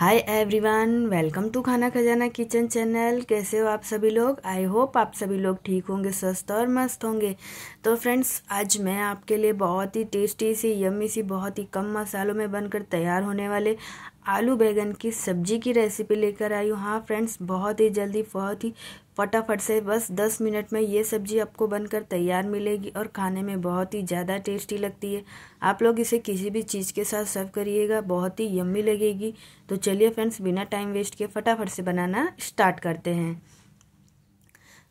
hi everyone welcome to खाना खजाना kitchen channel कैसे हो आप सभी लोग आई होप आप सभी लोग ठीक होंगे स्वस्थ और मस्त होंगे तो फ्रेंड्स आज मैं आपके लिए बहुत ही टेस्टी सी यम्मी सी बहुत ही कम मसालों में बनकर तैयार होने वाले आलू बैगन की सब्जी की रेसिपी लेकर आई हूँ हाँ फ्रेंड्स बहुत ही जल्दी बहुत ही फटाफट से बस दस मिनट में ये सब्जी आपको बनकर तैयार मिलेगी और खाने में बहुत ही ज़्यादा टेस्टी लगती है आप लोग इसे किसी भी चीज़ के साथ सर्व करिएगा बहुत ही यम्मी लगेगी तो चलिए फ्रेंड्स बिना टाइम वेस्ट किए फटाफट से बनाना स्टार्ट करते हैं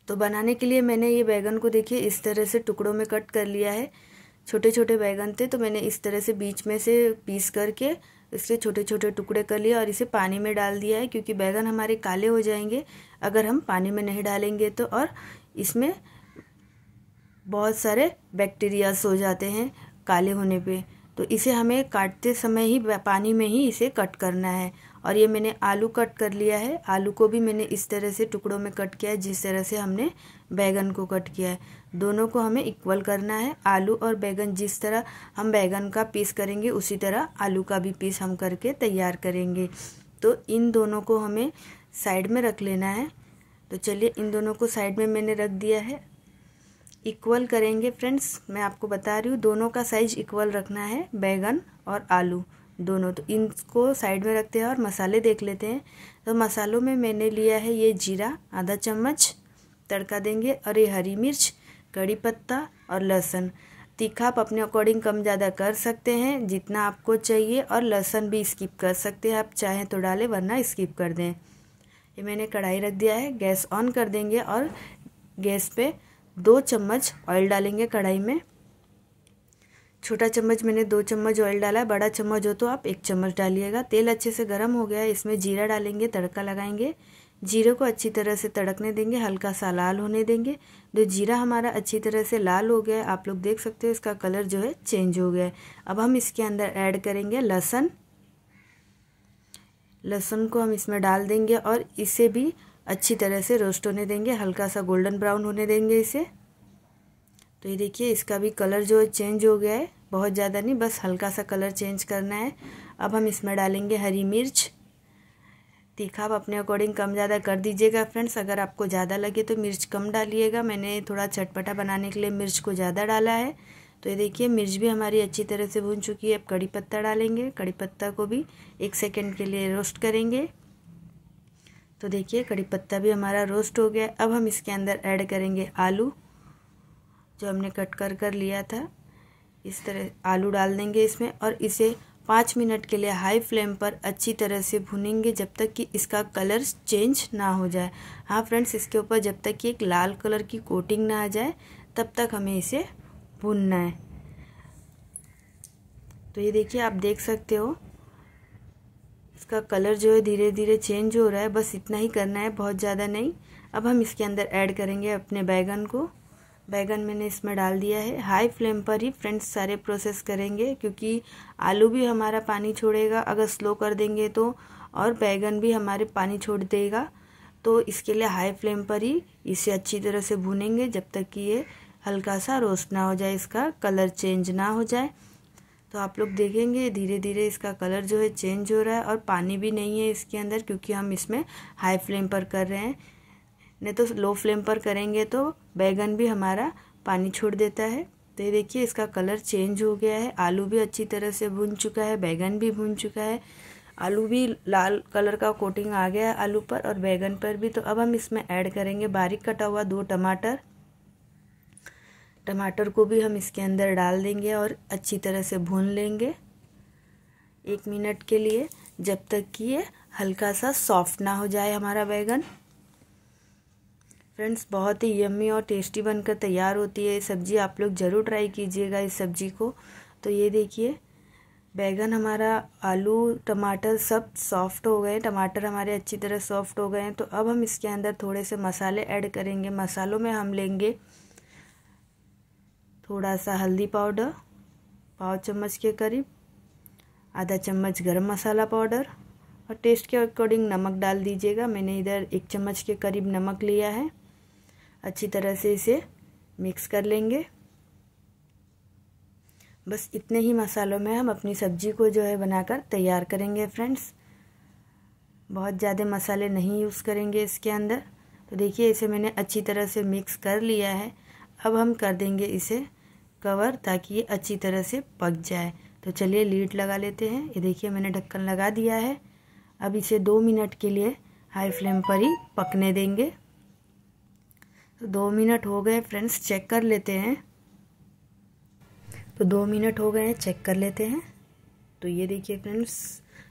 तो बनाने के लिए मैंने ये बैगन को देखिए इस तरह से टुकड़ों में कट कर लिया है छोटे छोटे बैगन थे तो मैंने इस तरह से बीच में से पीस करके इसलिए छोटे छोटे टुकड़े कर लिए और इसे पानी में डाल दिया है क्योंकि बैगन हमारे काले हो जाएंगे अगर हम पानी में नहीं डालेंगे तो और इसमें बहुत सारे बैक्टीरियाज हो जाते हैं काले होने पे तो इसे हमें काटते समय ही पानी में ही इसे कट करना है और ये मैंने आलू कट कर लिया है आलू को भी मैंने इस तरह से टुकड़ों में कट किया है जिस तरह से हमने बैगन को कट किया है दोनों को हमें इक्वल करना है आलू और बैगन जिस तरह हम बैगन का पीस करेंगे उसी तरह आलू का भी पीस हम करके तैयार करेंगे तो इन दोनों को हमें साइड में रख लेना है तो चलिए इन दोनों को साइड में मैंने रख दिया है इक्वल करेंगे फ्रेंड्स मैं आपको बता रही हूँ दोनों का साइज इक्वल रखना है बैगन और आलू दोनों तो इनको साइड में रखते हैं और मसाले देख लेते हैं तो मसालों में मैंने लिया है ये जीरा आधा चम्मच तड़का देंगे और ये हरी मिर्च कड़ी पत्ता और लहसुन तीखा आप अपने अकॉर्डिंग कम ज़्यादा कर सकते हैं जितना आपको चाहिए और लहसुन भी स्किप कर सकते हैं आप चाहें तो डालें वरना स्किप कर दें ये मैंने कढ़ाई रख दिया है गैस ऑन कर देंगे और गैस पे दो चम्मच ऑयल डालेंगे कढ़ाई में छोटा चम्मच मैंने दो चम्मच ऑयल डाला है बड़ा चम्मच हो तो आप एक चम्मच डालिएगा तेल अच्छे से गर्म हो गया है इसमें जीरा डालेंगे तड़का लगाएंगे जीरे को अच्छी तरह से तड़कने देंगे हल्का सा लाल होने देंगे जो जीरा हमारा अच्छी तरह से लाल हो गया है आप लोग देख सकते हो इसका कलर जो है चेंज हो गया है अब हम इसके अंदर ऐड करेंगे लहसुन लहसुन को हम इसमें डाल देंगे और इसे भी अच्छी तरह से रोस्ट होने देंगे हल्का सा गोल्डन ब्राउन होने देंगे इसे तो ये देखिए इसका भी कलर जो है चेंज हो गया है बहुत ज़्यादा नहीं बस हल्का सा कलर चेंज करना है अब हम इसमें डालेंगे हरी मिर्च तीखा आप अपने अकॉर्डिंग कम ज़्यादा कर दीजिएगा फ्रेंड्स अगर आपको ज़्यादा लगे तो मिर्च कम डालिएगा मैंने थोड़ा चटपटा बनाने के लिए मिर्च को ज़्यादा डाला है तो ये देखिए मिर्च भी हमारी अच्छी तरह से भून चुकी है अब कड़ी पत्ता डालेंगे कड़ी पत्ता को भी एक सेकेंड के लिए रोस्ट करेंगे तो देखिए कड़ी पत्ता भी हमारा रोस्ट हो गया अब हम इसके अंदर ऐड करेंगे आलू जो हमने कट कर कर लिया था इस तरह आलू डाल देंगे इसमें और इसे पाँच मिनट के लिए हाई फ्लेम पर अच्छी तरह से भुनेंगे जब तक कि इसका कलर चेंज ना हो जाए हाँ फ्रेंड्स इसके ऊपर जब तक कि एक लाल कलर की कोटिंग ना आ जाए तब तक हमें इसे भुनना है तो ये देखिए आप देख सकते हो इसका कलर जो है धीरे धीरे चेंज हो रहा है बस इतना ही करना है बहुत ज़्यादा नहीं अब हम इसके अंदर ऐड करेंगे अपने बैगन को बैगन मैंने इसमें डाल दिया है हाई फ्लेम पर ही फ्रेंड्स सारे प्रोसेस करेंगे क्योंकि आलू भी हमारा पानी छोड़ेगा अगर स्लो कर देंगे तो और बैगन भी हमारे पानी छोड़ देगा तो इसके लिए हाई फ्लेम पर ही इसे अच्छी तरह से भूनेंगे जब तक कि ये हल्का सा रोस्ट ना हो जाए इसका कलर चेंज ना हो जाए तो आप लोग देखेंगे धीरे धीरे इसका कलर जो है चेंज हो रहा है और पानी भी नहीं है इसके अंदर क्योंकि हम इसमें हाई फ्लेम पर कर रहे हैं नहीं तो लो फ्लेम पर करेंगे तो बैगन भी हमारा पानी छोड़ देता है तो ये देखिए इसका कलर चेंज हो गया है आलू भी अच्छी तरह से भून चुका है बैगन भी भून चुका है आलू भी लाल कलर का कोटिंग आ गया है आलू पर और बैगन पर भी तो अब हम इसमें ऐड करेंगे बारीक कटा हुआ दो टमाटर टमाटर को भी हम इसके अंदर डाल देंगे और अच्छी तरह से भून लेंगे एक मिनट के लिए जब तक कि ये हल्का सा सॉफ्ट ना हो जाए हमारा बैगन फ्रेंड्स बहुत ही यम्मी और टेस्टी बनकर तैयार होती है सब्ज़ी आप लोग ज़रूर ट्राई कीजिएगा इस सब्ज़ी को तो ये देखिए बैगन हमारा आलू टमाटर सब सॉफ्ट हो गए टमाटर हमारे अच्छी तरह सॉफ्ट हो गए हैं तो अब हम इसके अंदर थोड़े से मसाले ऐड करेंगे मसालों में हम लेंगे थोड़ा सा हल्दी पाउडर पाव चम्मच के करीब आधा चम्मच गरम मसाला पाउडर और टेस्ट के अकॉर्डिंग नमक डाल दीजिएगा मैंने इधर एक चम्मच के करीब नमक लिया है अच्छी तरह से इसे मिक्स कर लेंगे बस इतने ही मसालों में हम अपनी सब्जी को जो है बनाकर तैयार करेंगे फ्रेंड्स बहुत ज़्यादा मसाले नहीं यूज़ करेंगे इसके अंदर तो देखिए इसे मैंने अच्छी तरह से मिक्स कर लिया है अब हम कर देंगे इसे कवर ताकि ये अच्छी तरह से पक जाए तो चलिए लीड लगा लेते हैं ये देखिए मैंने ढक्कन लगा दिया है अब इसे दो मिनट के लिए हाई फ्लेम पर ही पकने देंगे तो दो मिनट हो गए फ्रेंड्स चेक कर लेते हैं तो दो मिनट हो गए हैं चेक कर लेते हैं तो ये देखिए फ्रेंड्स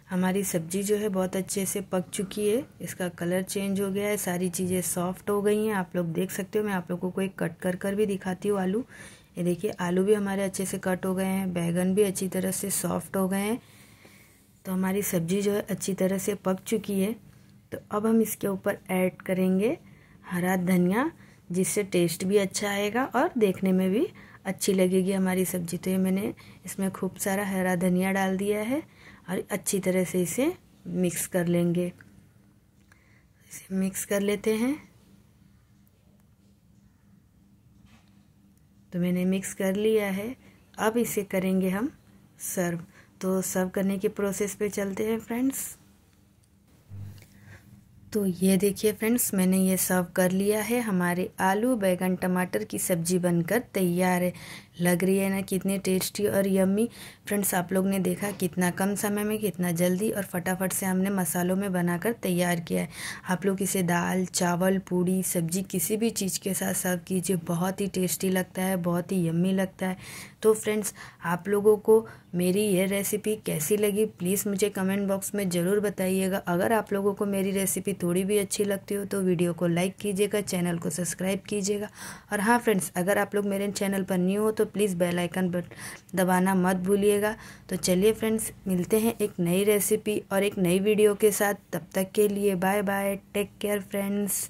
हमारी सब्जी जो है बहुत अच्छे से पक चुकी है इसका कलर चेंज हो गया है सारी चीज़ें सॉफ्ट हो गई हैं आप लोग देख सकते हो मैं आप लोगों को एक कट कर कर भी दिखाती हूँ आलू ये देखिए आलू भी हमारे अच्छे से कट हो गए हैं बैगन भी अच्छी तरह से सॉफ्ट हो गए हैं तो हमारी सब्जी जो है अच्छी तरह से पक चुकी है तो अब हम इसके ऊपर ऐड करेंगे हरा धनिया जिससे टेस्ट भी अच्छा आएगा और देखने में भी अच्छी लगेगी हमारी सब्जी तो ये मैंने इसमें खूब सारा हरा धनिया डाल दिया है और अच्छी तरह से इसे मिक्स कर लेंगे इसे मिक्स कर लेते हैं तो मैंने मिक्स कर लिया है अब इसे करेंगे हम सर्व तो सर्व करने के प्रोसेस पे चलते हैं फ्रेंड्स तो ये देखिए फ्रेंड्स मैंने ये सर्व कर लिया है हमारे आलू बैगन टमाटर की सब्ज़ी बनकर तैयार है लग रही है ना कितनी टेस्टी और यम्मी फ्रेंड्स आप लोग ने देखा कितना कम समय में कितना जल्दी और फटाफट से हमने मसालों में बनाकर तैयार किया है आप लोग इसे दाल चावल पूड़ी सब्जी किसी भी चीज़ के साथ सर्व कीजिए बहुत ही टेस्टी लगता है बहुत ही यम्मी लगता है तो फ्रेंड्स आप लोगों को मेरी यह रेसिपी कैसी लगी प्लीज़ मुझे कमेंट बॉक्स में ज़रूर बताइएगा अगर आप लोगों को मेरी रेसिपी थोड़ी भी अच्छी लगती हो तो वीडियो को लाइक कीजिएगा चैनल को सब्सक्राइब कीजिएगा और हाँ फ्रेंड्स अगर आप लोग मेरे चैनल पर न्यू हो तो प्लीज़ बेल आइकन दबाना मत भूलिएगा तो चलिए फ्रेंड्स मिलते हैं एक नई रेसिपी और एक नई वीडियो के साथ तब तक के लिए bye bye take care friends